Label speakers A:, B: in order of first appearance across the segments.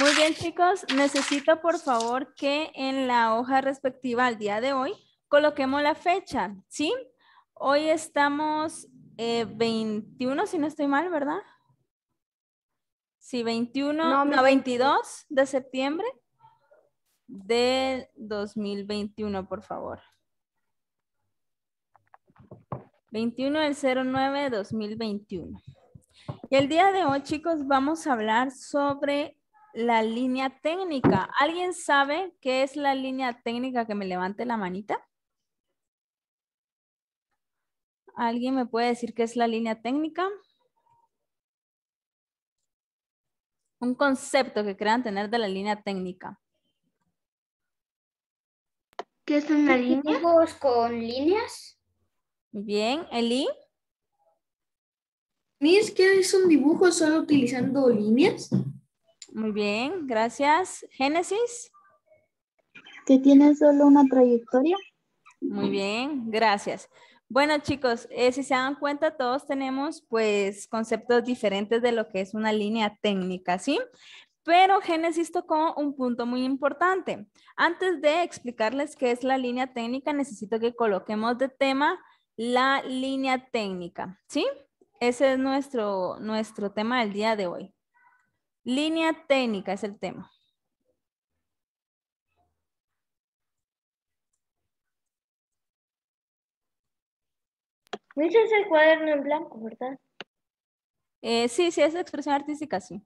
A: Muy bien, chicos. Necesito, por favor, que en la hoja respectiva al día de hoy coloquemos la fecha, ¿sí? Hoy estamos 21, eh, si no estoy mal, ¿verdad? Sí, 21, no, 22 de septiembre de 2021, por favor. 21 del 09 de 2021. Y el día de hoy, chicos, vamos a hablar sobre la línea técnica. ¿Alguien sabe qué es la línea técnica que me levante la manita? ¿Alguien me puede decir qué es la línea técnica? Un concepto que crean tener de la línea técnica. ¿Qué es una línea? ¿Dibujos con líneas. Bien, Eli. ¿Mis que es un dibujo solo utilizando líneas? Muy bien, gracias. Génesis. Que tiene solo una trayectoria. Muy bien, gracias. Bueno, chicos, eh, si se dan cuenta, todos tenemos pues conceptos diferentes de lo que es una línea técnica, ¿sí? Pero Génesis tocó un punto muy importante. Antes de explicarles qué es la línea técnica, necesito que coloquemos de tema la línea técnica, ¿sí? Ese es nuestro, nuestro tema del día de hoy. Línea técnica es el tema. Ese es el cuaderno en blanco, ¿verdad? Eh, sí, sí, es expresión artística, sí.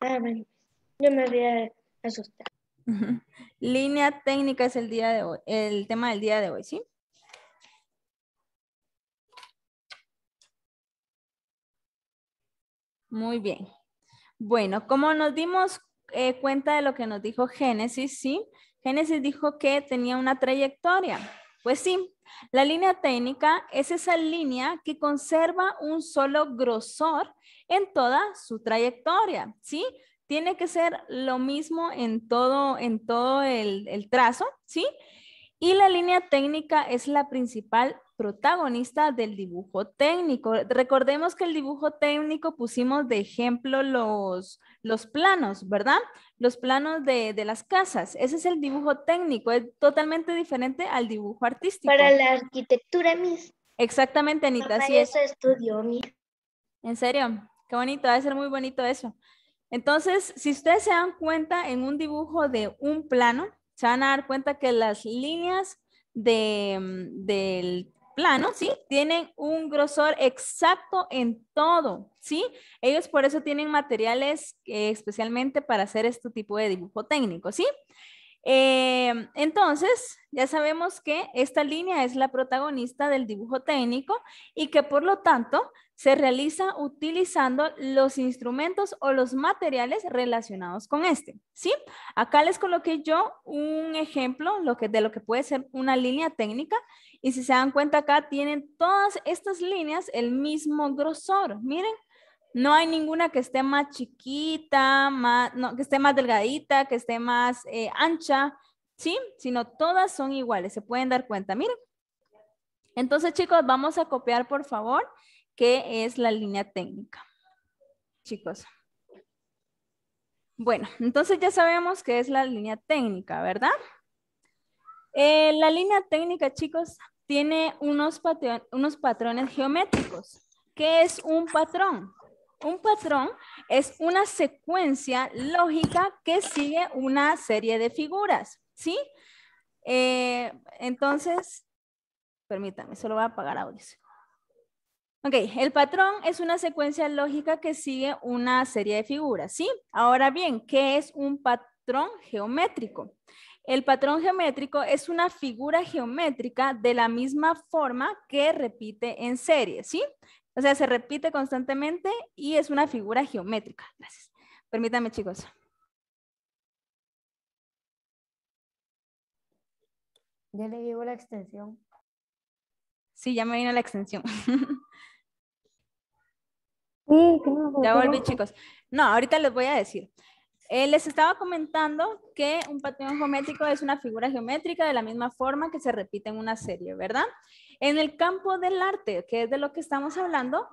A: Ah, bueno. Yo me había asustado. Línea técnica es el día de hoy, el tema del día de hoy, ¿sí? Muy bien. Bueno, como nos dimos eh, cuenta de lo que nos dijo Génesis, ¿sí? Génesis dijo que tenía una trayectoria. Pues sí, la línea técnica es esa línea que conserva un solo grosor en toda su trayectoria, ¿sí? Tiene que ser lo mismo en todo, en todo el, el trazo, ¿sí? Y la línea técnica es la principal protagonista del dibujo técnico. Recordemos que el dibujo técnico pusimos de ejemplo los, los planos, ¿verdad? Los planos de, las casas. Ese es el dibujo técnico, es totalmente diferente al dibujo artístico. Para la arquitectura, mis. Exactamente, Anita. Para eso es. estudió, En serio, qué bonito, va a ser muy bonito eso. Entonces, si ustedes se dan cuenta en un dibujo de un plano, se van a dar cuenta que las líneas de, mm, del Plano, ¿sí? Tienen un grosor exacto en todo, ¿sí? Ellos por eso tienen materiales eh, especialmente para hacer este tipo de dibujo técnico, ¿sí? sí Em, entonces, ya sabemos que esta línea es la protagonista del dibujo técnico y que por lo tanto se realiza utilizando los instrumentos o los materiales relacionados con este, ¿sí? Acá les coloqué yo un ejemplo de lo que puede ser una línea técnica y si se dan cuenta acá tienen todas estas líneas el mismo grosor, miren, no hay ninguna que esté más chiquita, más, que esté más delgadita, que esté más eh, ancha, ¿sí? Sino todas son iguales, se pueden dar cuenta, miren. Entonces, chicos, vamos a copiar, por favor, qué es la línea técnica. Chicos. Bueno, entonces ya sabemos qué es la línea técnica, ¿verdad? Eh, la línea técnica, chicos, tiene unos, unos patrones geométricos. ¿Qué es un patrón? Un patrón es una secuencia lógica que sigue una serie de figuras, ¿sí? Eh, entonces, permítame, solo voy a apagar audio. Ok, el patrón es una secuencia lógica que sigue una serie de figuras, ¿sí? Ahora bien, ¿qué es un patrón geométrico? El patrón geométrico es una figura geométrica de la misma forma que repite en serie, ¿sí? O sea, se repite constantemente y es una figura geométrica. Gracias. Permítanme, chicos. Ya le digo la extensión. Sí, ya me vino la extensión. Sí, ya volví, chicos. No, ahorita les voy a decir. Eh, les estaba comentando que un patrón geométrico es una figura geométrica de la misma forma que se repite en una serie, ¿verdad? En el campo del arte, que es de lo que estamos hablando,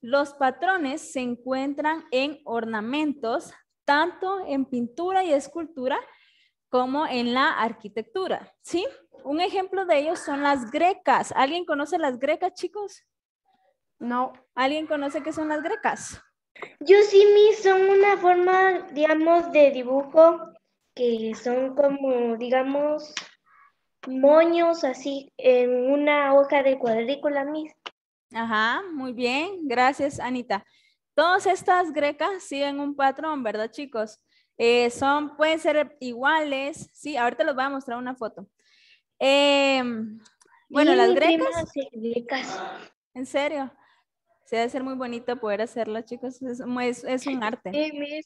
A: los patrones se encuentran en ornamentos, tanto en pintura y escultura, como en la arquitectura, ¿sí? Un ejemplo de ellos son las grecas. ¿Alguien conoce las grecas, chicos? No. ¿Alguien conoce qué son las grecas? Yo sí, mis, son una forma, digamos, de dibujo que son como, digamos, moños así en una hoja de cuadrícula mis. Ajá, muy bien. Gracias, Anita. Todas estas grecas siguen un patrón, ¿verdad, chicos? Eh, son, pueden ser iguales. Sí, ahorita los voy a mostrar una foto. Em, bueno, las grecas. En serio debe ser muy bonito poder hacerlo, chicos. Es, un arte.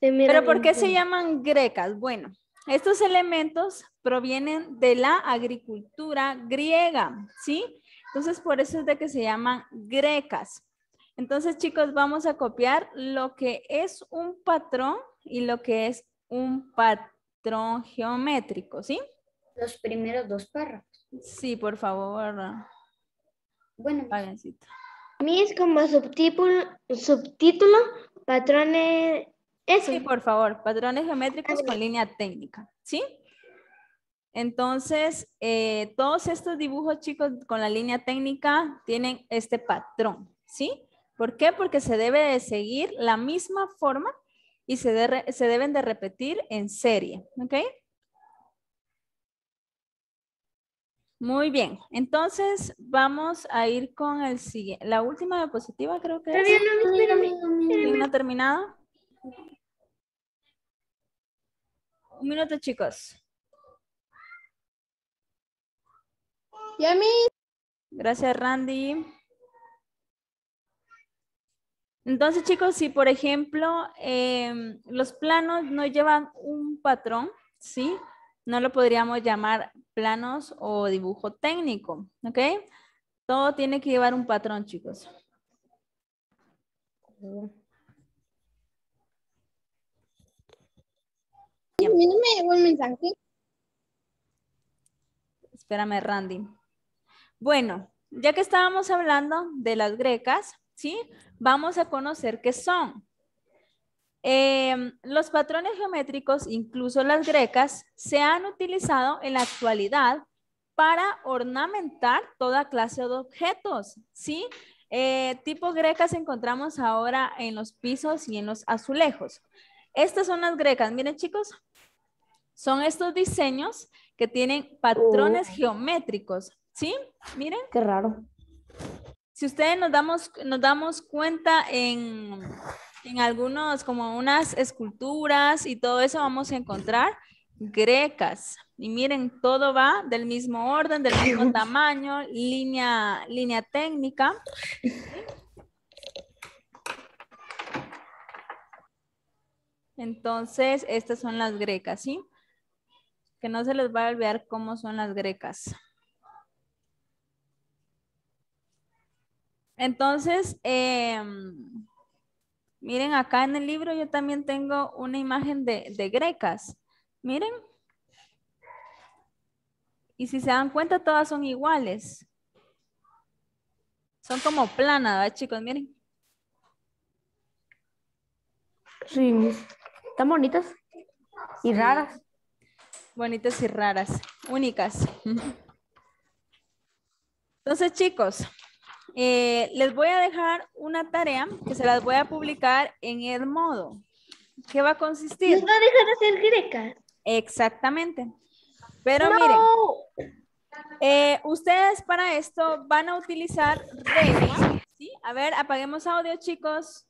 A: Pero ¿por qué se llaman grecas? Bueno, estos elementos provienen de la agricultura griega, ¿sí? Entonces, por eso es de que se llaman grecas. Entonces, chicos, vamos a copiar lo que es un patrón y lo que es un patrón geométrico, ¿sí? Los primeros dos párrafos. Sí, por favor. Bueno es como subtítulo, subtítulo patrones. Eso. Sí, por favor, patrones geométricos con línea técnica, ¿sí? Entonces, eh, todos estos dibujos, chicos, con la línea técnica tienen este patrón, ¿sí? ¿Por qué? Porque se debe de seguir la misma forma y se, se deben de repetir en serie, ¿ok? Muy bien, entonces vamos a ir con el siguiente, la última diapositiva creo que es. ¿No terminado? Un minuto chicos. Yami. Gracias Randy. Entonces chicos, si por ejemplo em, los planos no llevan un patrón, ¿sí? sí no lo podríamos llamar planos o dibujo técnico, ¿ok? Todo tiene que llevar un patrón, chicos. Espérame, Randy. Bueno, ya que estábamos hablando de las grecas, ¿sí? Vamos a conocer qué son. Em, los patrones geométricos, incluso las grecas, se han utilizado en la actualidad para ornamentar toda clase de objetos, ¿sí? Eh, tipo grecas encontramos ahora en los pisos y en los azulejos. Estas son las grecas, miren chicos, son estos diseños que tienen patrones oh. geométricos, ¿sí? Miren. Qué raro. Si ustedes nos damos, nos damos cuenta en, en algunos, como unas esculturas y todo eso vamos a encontrar grecas. Y miren, todo va del mismo orden, del mismo tamaño, línea, línea técnica. Entonces, estas son las grecas, ¿sí? Que no se les va a olvidar cómo son las grecas. Entonces, eh, Miren, acá en el libro yo también tengo una imagen de, de grecas. Miren. Y si se dan cuenta, todas son iguales. Son como planas, ¿verdad, chicos? Miren. Sí, están bonitas y raras. Bonitas y raras, únicas. Entonces, chicos, eh, les voy a dejar una tarea que se las voy a publicar en el modo. ¿Qué va a consistir? ¿Les va a dejar hacer grecas? Exactamente. Pero miren, eh, ustedes para esto van a utilizar ¿sí? A ver, apaguemos audio, chicos,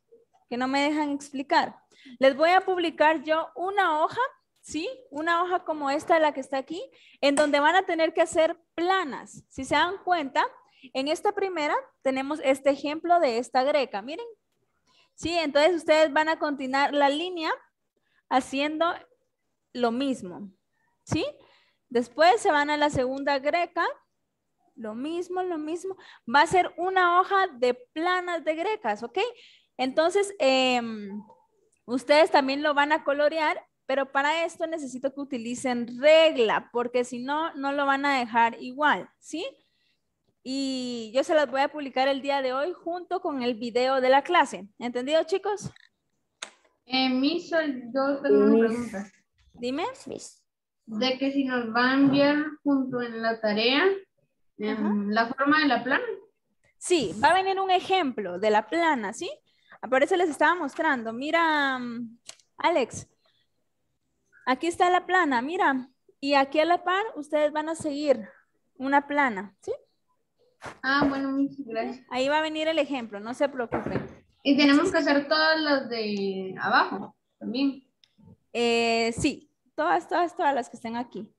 A: que no me dejan explicar. Les voy a publicar yo una hoja, ¿sí? Una hoja como esta, la que está aquí, en donde van a tener que hacer planas. Si se dan cuenta, en esta primera tenemos este ejemplo de esta greca, miren. Sí, entonces ustedes van a continuar la línea haciendo lo mismo, ¿sí? Después se van a la segunda greca, lo mismo, lo mismo. Va a ser una hoja de planas de grecas, ¿ok? Entonces, em, ustedes también lo van a colorear, pero para esto necesito que utilicen regla, porque si no, no lo van a dejar igual, ¿sí? y yo se las voy a publicar el día de hoy junto con el video de la clase. ¿Entendido, chicos? Eh, mis, yo tengo una pregunta. Dime. De que si nos van a enviar junto en la tarea la forma de la plana. Sí, va a venir un ejemplo de la plana, ¿sí? aparece les estaba mostrando. Mira, mm, Alex, aquí está la plana, mira. Y aquí a la par ustedes van a seguir una plana, ¿sí? Ah, bueno, muchas gracias. Ahí va a venir el ejemplo, no se preocupe Y tenemos que hacer todas las de abajo también. Eh, sí, todas, todas, todas las que estén aquí.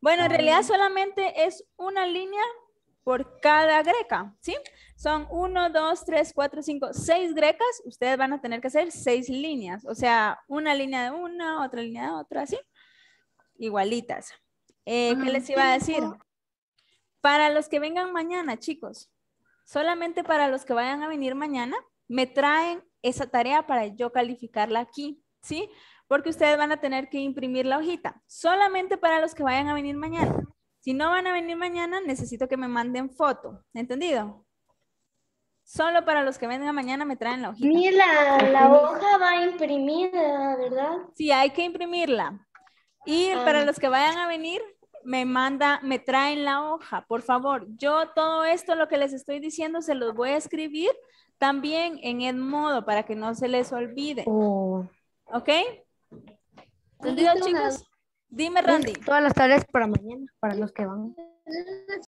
A: Bueno, en ah. realidad solamente es una línea por cada greca, ¿sí? Son uno, dos, tres, cuatro, cinco, seis grecas. Ustedes van a tener que hacer seis líneas. O sea, una línea de una, otra línea de otra, así, Igualitas. Eh, ¿Qué ah, les iba a decir? Para los que vengan mañana, chicos, solamente para los que vayan a venir mañana, me traen esa tarea para yo calificarla aquí, ¿sí? Porque ustedes van a tener que imprimir la hojita, solamente para los que vayan a venir mañana. Si no van a venir mañana, necesito que me manden foto, ¿entendido? Solo para los que vengan mañana me traen la hojita. Mira, la hoja va imprimida, ¿verdad? Sí, hay que imprimirla. Y ah. para los que vayan a venir, me manda, me traen la hoja, por favor. Yo todo esto, lo que les estoy diciendo, se los voy a escribir también en el modo para que no se les olvide. Oh. ¿Ok? Pues Entonces, chicos.
B: Dime, Randy.
A: Todas las tardes para mañana, para los que van.